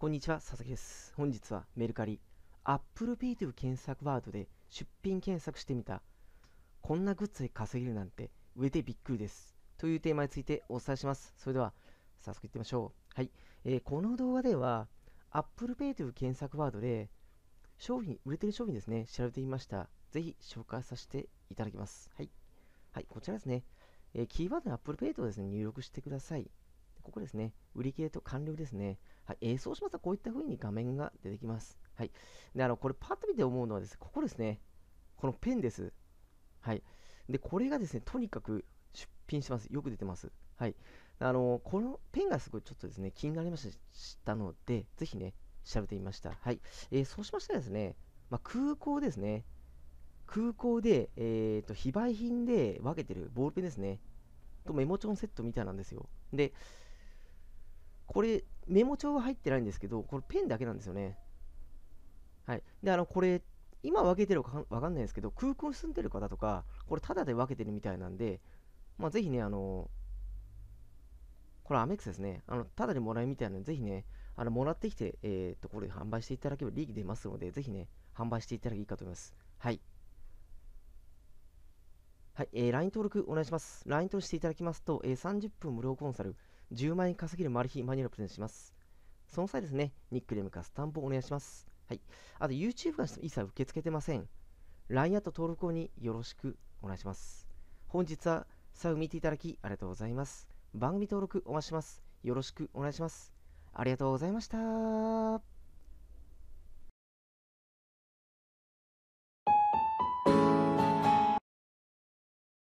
こんにちは、佐々木です。本日はメルカリ、ApplePay という検索ワードで出品検索してみた、こんなグッズで稼げるなんて、上でびっくりです。というテーマについてお伝えします。それでは、早速いってみましょう。はい。えー、この動画では、ApplePay という検索ワードで、商品、売れてる商品ですね、調べてみました。ぜひ紹介させていただきます。はい。はい、こちらですね。えー、キーワードの ApplePay とですね、入力してください。ここですね、売り切れと完了ですね。はい、えー、そうしますと、こういった風に画面が出てきます。はい。で、あの、これパッと見て思うのはですね、ここですね、このペンです。はい。で、これがですね、とにかく出品してます。よく出てます。はい。あの、このペンがすごいちょっとですね、気になりましたので、ぜひね、調べてみました。はい。えー、そうしましたらですね、まあ、空港ですね。空港で、えーと、と非売品で分けてるボールペンですね。とメモ帳のセットみたいなんですよ。で、これ、メモ帳は入ってないんですけど、これペンだけなんですよね。はい。で、あの、これ、今分けてるか分かんないですけど、空港に住んでる方とか、これただで分けてるみたいなんで、まあ、ぜひね、あの、これアメックスですね。あの、ただでもらえるみたいなので、ぜひね、あの、もらってきて、えっ、と、これ販売していただければ利益出ますので、ぜひね、販売していただければいいかと思います。はい。はい、えー、LINE 登録お願いします。LINE 登録していただきますと、えー、30分無料コンサル、10万円稼げるマル秘マニュアルをプレゼントします。その際ですね、ニックネームかスタンプをお願いします。はい。あと、YouTube が一切受け付けてません。LINE アット登録後によろしくお願いします。本日は最後見ていただきありがとうございます。番組登録お待ちします。よろしくお願いします。ありがとうございました。